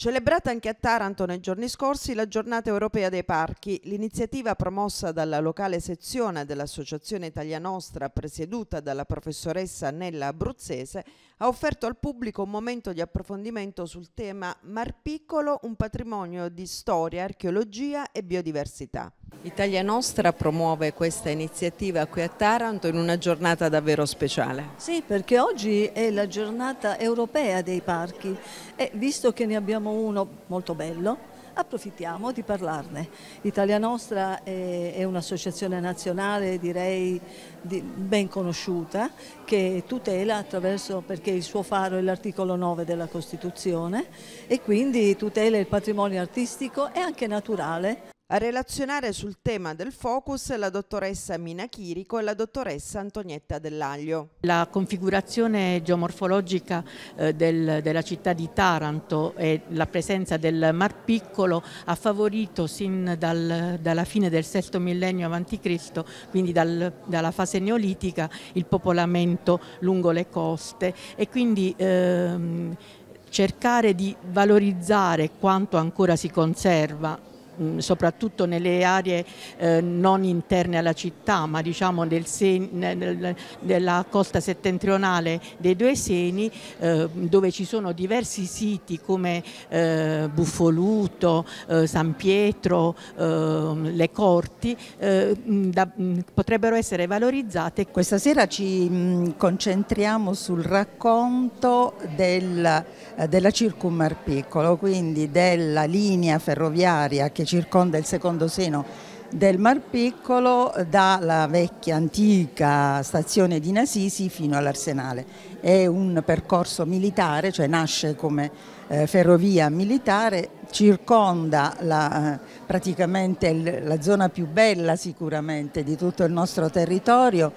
Celebrata anche a Taranto nei giorni scorsi la giornata europea dei parchi, l'iniziativa promossa dalla locale sezione dell'Associazione Italia Nostra, presieduta dalla professoressa Nella Abruzzese, ha offerto al pubblico un momento di approfondimento sul tema Mar Piccolo, un patrimonio di storia, archeologia e biodiversità. Italia Nostra promuove questa iniziativa qui a Taranto in una giornata davvero speciale. Sì, perché oggi è la giornata europea dei parchi e visto che ne abbiamo troviamo uno molto bello, approfittiamo di parlarne. Italia Nostra è, è un'associazione nazionale direi di, ben conosciuta che tutela attraverso, perché il suo faro è l'articolo 9 della Costituzione e quindi tutela il patrimonio artistico e anche naturale. A relazionare sul tema del focus la dottoressa Mina Chirico e la dottoressa Antonietta Dell'Aglio. La configurazione geomorfologica eh, del, della città di Taranto e la presenza del Mar Piccolo ha favorito sin dal, dalla fine del VI millennio a.C., quindi dal, dalla fase neolitica, il popolamento lungo le coste e quindi ehm, cercare di valorizzare quanto ancora si conserva Mm, soprattutto nelle aree eh, non interne alla città ma diciamo del sen, della costa settentrionale dei due seni eh, dove ci sono diversi siti come eh, Buffoluto, eh, San Pietro, ehm, le Corti eh, mm, da, mm, potrebbero essere valorizzate. Questa sera ci concentriamo sul racconto del, eh, della Piccolo quindi della linea ferroviaria che circonda il secondo seno del Mar Piccolo dalla vecchia antica stazione di Nasisi fino all'Arsenale. È un percorso militare, cioè nasce come eh, ferrovia militare, circonda la, eh, praticamente la zona più bella sicuramente di tutto il nostro territorio,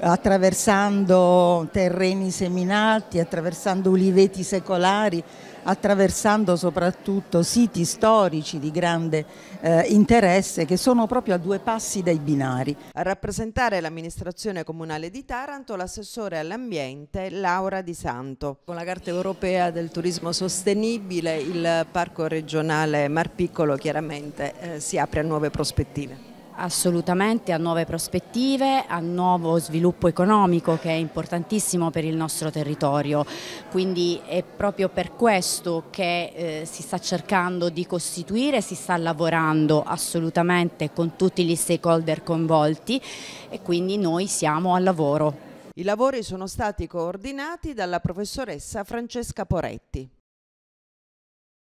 attraversando terreni seminati, attraversando uliveti secolari, attraversando soprattutto siti storici di grande eh, interesse che sono proprio a due passi dai binari. A rappresentare l'amministrazione comunale di Taranto l'assessore all'ambiente Laura Di Santo. Con la Carta Europea del Turismo Sostenibile il Parco Regionale Marpiccolo chiaramente eh, si apre a nuove prospettive assolutamente a nuove prospettive, a nuovo sviluppo economico che è importantissimo per il nostro territorio, quindi è proprio per questo che eh, si sta cercando di costituire, si sta lavorando assolutamente con tutti gli stakeholder coinvolti e quindi noi siamo al lavoro. I lavori sono stati coordinati dalla professoressa Francesca Poretti.